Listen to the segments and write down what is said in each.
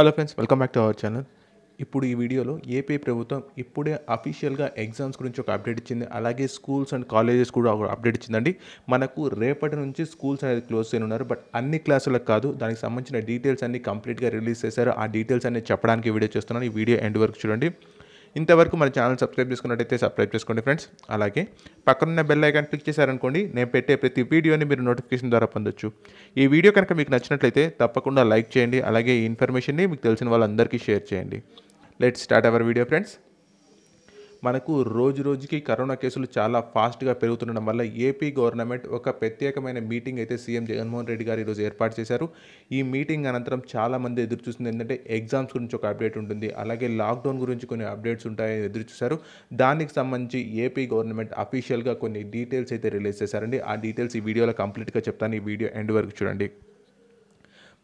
hello friends welcome back to our channel ఇప్పుడు ఈ వీడియోలో ఏపీ ప్రభుత్వం ఇప్పుడే అఫీషియల్గా ఎగ్జామ్స్ గురించి ఒక అప్డేట్ ఇచ్చింది అలాగే స్కూల్స్ అండ్ కాలేజెస్ కూడా ఒక అప్డేట్ ఇచ్చిందండి మనకు రేపటి నుంచి స్కూల్స్ అనేది క్లోజ్ ఉన్నారు బట్ అన్ని క్లాసులకు కాదు దానికి సంబంధించిన డీటెయిల్స్ అన్ని కంప్లీట్గా రిలీజ్ చేశారు ఆ డీటెయిల్స్ అన్ని చెప్పడానికి వీడియో చేస్తున్నాను ఈ వీడియో ఎండ్ వరకు చూడండి ఇంతవరకు మన ఛానల్ సబ్స్క్రైబ్ చేసుకున్నట్టయితే సబ్స్క్రైబ్ చేసుకోండి ఫ్రెండ్స్ అలాగే పక్కనున్న బెల్ ఐకాన్ క్లిక్ చేశారనుకోండి నేను పెట్టే ప్రతి వీడియోని మీరు నోటిఫికేషన్ ద్వారా పొందొచ్చు ఈ వీడియో కనుక మీకు నచ్చినట్లయితే తప్పకుండా లైక్ చేయండి అలాగే ఈ ఇన్ఫర్మేషన్ని మీకు తెలిసిన వాళ్ళందరికీ షేర్ చేయండి let start our video friends మనకు రోజు రోజుకి కరోనా కేసులు చాలా ఫాస్ట్గా పెరుగుతుండడం వల్ల ఏపీ గవర్నమెంట్ ఒక ప్రత్యేకమైన మీటింగ్ అయితే సీఎం జగన్మోహన్ రెడ్డి గారు ఈరోజు ఏర్పాటు చేశారు ఈ మీటింగ్ అనంతరం చాలామంది ఎదురు చూస్తుంది ఏంటంటే ఎగ్జామ్స్ గురించి ఒక అప్డేట్ ఉంటుంది అలాగే లాక్డౌన్ గురించి కొన్ని అప్డేట్స్ ఉంటాయని ఎదురు చూశారు దానికి సంబంధించి ఏపీ గవర్నమెంట్ అఫీషియల్గా కొన్ని డీటెయిల్స్ అయితే రిలీజ్ చేశారండి ఆ డీటెయిల్స్ ఈ వీడియోలో కంప్లీట్గా చెప్తాను ఈ వీడియో ఎండ్ వరకు చూడండి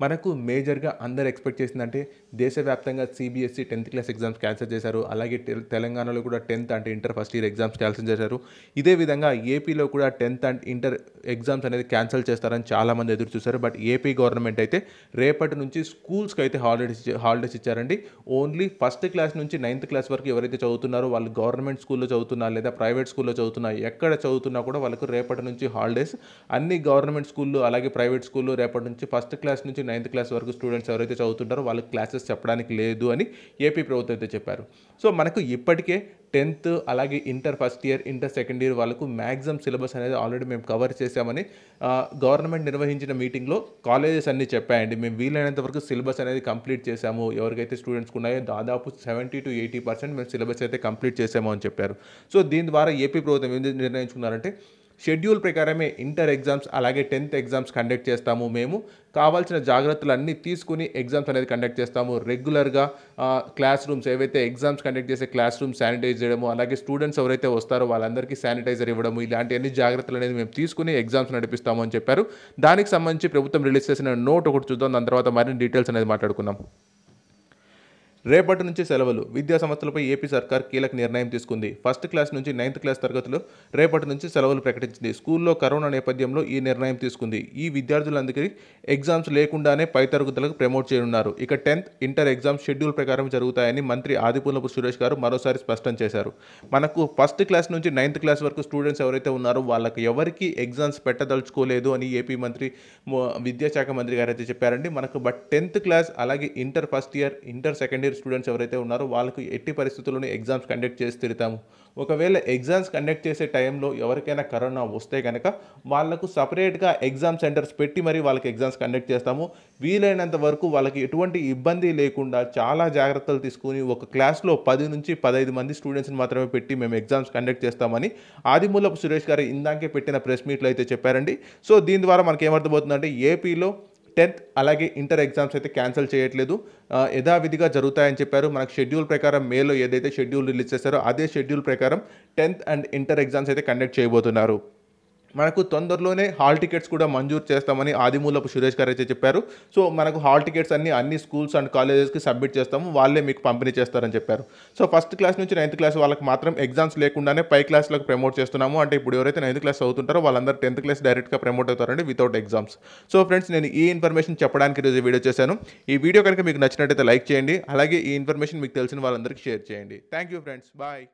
మనకు మేజర్గా అందరు ఎక్స్పెక్ట్ చేసిందంటే దేశవ్యాప్తంగా CBSE tenth class exams cancel చేశారు అలాగే తెలంగాణలో కూడా టెన్త్ అంటే inter first year exams cancel చేశారు ఇదే విధంగా ఏపీలో కూడా టెన్త్ అండ్ ఇంటర్ ఎగ్జామ్స్ అనేది క్యాన్సిల్ చేస్తారని చాలామంది ఎదురు చూశారు బట్ ఏపీ గవర్నమెంట్ అయితే రేపటి నుంచి స్కూల్స్కి అయితే హాలిడేస్ హాలిడేస్ ఇచ్చారండి ఓన్లీ ఫస్ట్ క్లాస్ నుంచి నైన్త్ క్లాస్ వరకు ఎవరైతే చదువుతున్నారో వాళ్ళు గవర్నమెంట్ స్కూల్లో చదువుతున్నా లేదా ప్రైవేట్ స్కూల్లో చదువుతున్నా ఎక్కడ చదువుతున్నా కూడా వాళ్ళకు రేపటి నుంచి హాలిడేస్ అన్ని గవర్నమెంట్ స్కూల్లో అలాగే ప్రైవేట్ స్కూల్లో రేపటి నుంచి ఫస్ట్ క్లాస్ నుంచి నైన్త్ క్లాస్ వరకు స్టూడెంట్స్ ఎవరైతే చదువుతుంటారో వాళ్ళకి క్లాసెస్ చెప్పడానికి లేదు అని ఏపీ ప్రభుత్వం అయితే చెప్పారు సో మనకు ఇప్పటికే టెన్త్ అలాగే inter first year inter second year వాళ్ళకు మ్యాక్సిమం సిలబస్ అనేది ఆల్రెడీ మేము కవర్ చేశామని గవర్నమెంట్ నిర్వహించిన మీటింగ్లో కాలేజెస్ అన్నీ చెప్పాయండి మేము వీలైనంత వరకు సిలబస్ అనేది కంప్లీట్ చేసాము ఎవరికైతే స్టూడెంట్స్ ఉన్నాయో దాదాపు సెవెంటీ టు ఎయిటీ పర్సెంట్ మేము సిలబస్ అయితే కంప్లీట్ చేసాము అని చెప్పారు సో దీని ద్వారా ఏపీ ప్రభుత్వం ఏం నిర్ణయించుకున్నారంటే షెడ్యూల్ ప్రకారమే ఇంటర్ ఎగ్జామ్స్ అలాగే టెన్త్ ఎగ్జామ్స్ కండక్ట్ చేస్తాము మేము కావాల్సిన జాగ్రత్తలన్నీ తీసుకుని ఎగ్జామ్స్ అనేది కండక్ట్ చేస్తాము రెగ్యులర్గా క్లాస్ రూమ్స్ ఏవైతే ఎగ్జామ్స్ కండక్ట్ చేసే క్లాస్ రూమ్ శానిటైజ్ చేయడము అలాగే స్టూడెంట్స్ ఎవరైతే వస్తారో వాళ్ళందరికీ శానిటైజర్ ఇవ్వడము ఇలాంటి అన్ని జాగ్రత్తలు అనేది మేము తీసుకుని ఎగ్జామ్స్ నడిపిస్తాము అని చెప్పారు దానికి సంబంధించి ప్రభుత్వం రిలీజ్ చేసిన నోట్ ఒకటి చూద్దాం దాని తర్వాత మరిన్ని డీటెయిల్స్ అనేది మాట్లాడుకున్నాం రేపటి నుంచి సెలవులు విద్యా సంస్థలపై ఏపీ సర్కార్ కీలక నిర్ణయం తీసుకుంది ఫస్ట్ క్లాస్ నుంచి నైన్త్ క్లాస్ తరగతులు రేపటి నుంచి సెలవులు ప్రకటించింది స్కూల్లో కరోనా నేపథ్యంలో ఈ నిర్ణయం తీసుకుంది ఈ విద్యార్థులందరికీ ఎగ్జామ్స్ లేకుండానే పై తరగతులకు ప్రమోట్ చేయనున్నారు ఇక టెన్త్ ఇంటర్ ఎగ్జామ్స్ షెడ్యూల్ ప్రకారం జరుగుతాయని మంత్రి ఆదిపూలపు సురేష్ గారు మరోసారి స్పష్టం చేశారు మనకు ఫస్ట్ క్లాస్ నుంచి నైన్త్ క్లాస్ వరకు స్టూడెంట్స్ ఎవరైతే ఉన్నారో వాళ్ళకి ఎవరికి ఎగ్జామ్స్ పెట్టదలుచుకోలేదు అని ఏపీ మంత్రి విద్యాశాఖ మంత్రి గారు అయితే చెప్పారండి మనకు బట్ టెన్త్ క్లాస్ అలాగే inter first year inter second year intermediate students ఎవరైతే ఉన్నారో వాళ్ళకు ఎట్టి పరిస్థితుల్లోనే ఎగ్జామ్స్ కండక్ట్ చేసి తిరుతాము ఒకవేళ ఎగ్జామ్స్ కండక్ట్ చేసే టైంలో ఎవరికైనా కరోనా వస్తే కనుక వాళ్ళకు సపరేట్గా ఎగ్జామ్ సెంటర్స్ పెట్టి మరి వాళ్ళకి ఎగ్జామ్స్ కండక్ట్ చేస్తాము వీలైనంత వరకు వాళ్ళకి ఎటువంటి ఇబ్బంది లేకుండా చాలా జాగ్రత్తలు తీసుకుని ఒక క్లాస్లో పది నుంచి పదహైదు మంది స్టూడెంట్స్ని మాత్రమే పెట్టి మేము ఎగ్జామ్స్ కండక్ట్ చేస్తామని ఆదిమూలపు సురేష్ గారు ఇందాకే పెట్టిన ప్రెస్ మీట్లో అయితే చెప్పారండి సో దీని ద్వారా మనకి ఏమర్థమవుతుందంటే ఏపీలో టెన్త్ అలాగే ఇంటర్ ఎగ్జామ్స్ అయితే క్యాన్సిల్ చేయట్లేదు యథావిధిగా జరుగుతాయని చెప్పారు మనకు షెడ్యూల్ ప్రకారం మేలో ఏదైతే షెడ్యూల్ రిలీజ్ చేశారో అదే షెడ్యూల్ ప్రకారం టెన్త్ అండ్ ఇంటర్ ఎగ్జామ్స్ అయితే కండక్ట్ చేయబోతున్నారు మనకు తొందరలోనే హాల్ టికెట్స్ కూడా మంజూరు చేస్తామని ఆదిమూలపు సురేష్ గారు అయితే చెప్పారు సో మనకు హాల్ టికెట్స్ అన్ని అన్ని స్కూల్స్ అండ్ కాలేజెస్కి సబ్మిట్ చేస్తాము వాళ్ళే మీకు పంపిణీ చేస్తారని చెప్పారు సో ఫస్ట్ క్లాస్ నుంచి నైన్త్ క్లాస్ వాళ్ళకి మాత్రం ఎగ్జామ్స్ లేకుండానే పై క్లాస్లకు ప్రమోట్ చేస్తున్నాము అంటే ఇప్పుడు ఎవరైతే నైన్త్ క్లాస్ అవుతుంటారో వాళ్ళందరూ టెన్త్ క్లాస్ డైరెక్ట్గా ప్రమోట్ అవుతారండి వితౌట్ ఎగ్జామ్స్ సో ఫ్రెండ్స్ నేను ఈ ఇన్ఫర్మేషన్ చెప్పడానికి ఈరోజు వీడియో చేశాను ఈ వీడియో కనుక మీకు నచ్చినట్టయితే లైక్ చేయండి అలాగే ఈ ఇన్ఫర్మేషన్ మీకు తెలిసిన వాళ్ళందరికీ షేర్ చేయండి థ్యాంక్ యూ ఫ్రెండ్స్ బాయ్